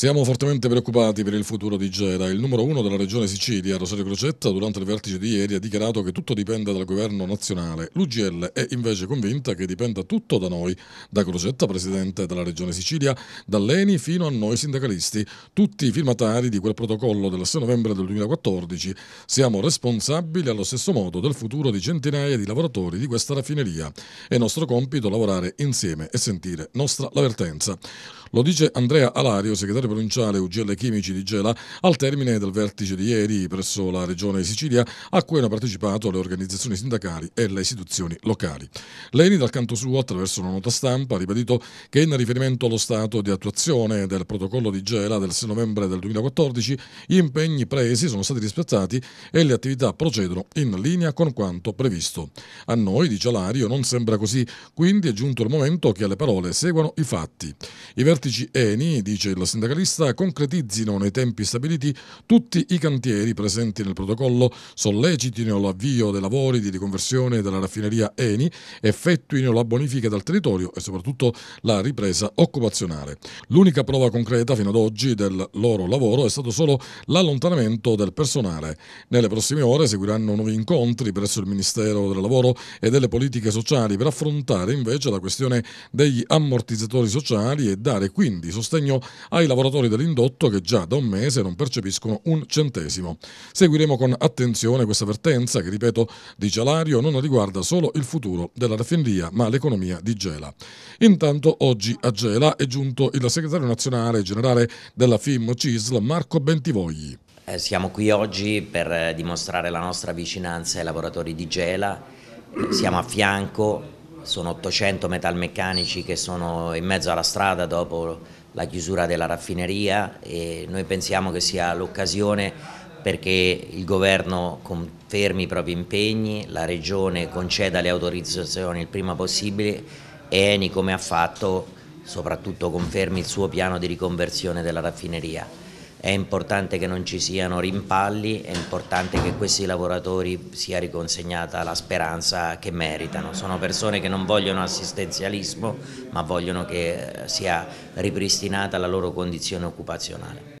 Siamo fortemente preoccupati per il futuro di Gera. Il numero uno della regione Sicilia, Rosario Crocetta, durante il vertice di ieri ha dichiarato che tutto dipende dal governo nazionale. L'UGL è invece convinta che dipenda tutto da noi, da Crocetta, presidente della regione Sicilia, dall'ENI fino a noi sindacalisti, tutti i firmatari di quel protocollo del 6 novembre del 2014. Siamo responsabili allo stesso modo del futuro di centinaia di lavoratori di questa raffineria. È nostro compito lavorare insieme e sentire nostra l'avvertenza. Lo dice Andrea Alario, segretario provinciale UGL Chimici di Gela, al termine del vertice di ieri presso la regione Sicilia, a cui hanno partecipato le organizzazioni sindacali e le istituzioni locali. Leni, dal canto suo, attraverso una nota stampa, ha ribadito che in riferimento allo stato di attuazione del protocollo di Gela del 6 novembre del 2014, gli impegni presi sono stati rispettati e le attività procedono in linea con quanto previsto. A noi, dice Alario, non sembra così, quindi è giunto il momento che alle parole seguano i fatti. I vertici ENI, dice la sindacalista, concretizzino nei tempi stabiliti tutti i cantieri presenti nel protocollo, sollecitino l'avvio dei lavori di riconversione della raffineria ENI, effettuino la bonifica del territorio e soprattutto la ripresa occupazionale. L'unica prova concreta fino ad oggi del loro lavoro è stato solo l'allontanamento del personale. Nelle prossime ore seguiranno nuovi incontri presso il Ministero del Lavoro e delle Politiche Sociali per affrontare invece la questione degli ammortizzatori sociali e dare quindi sostegno ai lavoratori dell'indotto che già da un mese non percepiscono un centesimo. Seguiremo con attenzione questa vertenza che, ripeto, di Gialario non riguarda solo il futuro della raffineria ma l'economia di Gela. Intanto oggi a Gela è giunto il segretario nazionale generale della FIM CISL Marco Bentivogli. Eh, siamo qui oggi per eh, dimostrare la nostra vicinanza ai lavoratori di Gela, siamo a fianco sono 800 metalmeccanici che sono in mezzo alla strada dopo la chiusura della raffineria e noi pensiamo che sia l'occasione perché il governo confermi i propri impegni, la regione conceda le autorizzazioni il prima possibile e Eni come ha fatto soprattutto confermi il suo piano di riconversione della raffineria. È importante che non ci siano rimpalli, è importante che questi lavoratori sia riconsegnata la speranza che meritano. Sono persone che non vogliono assistenzialismo ma vogliono che eh, sia ripristinata la loro condizione occupazionale.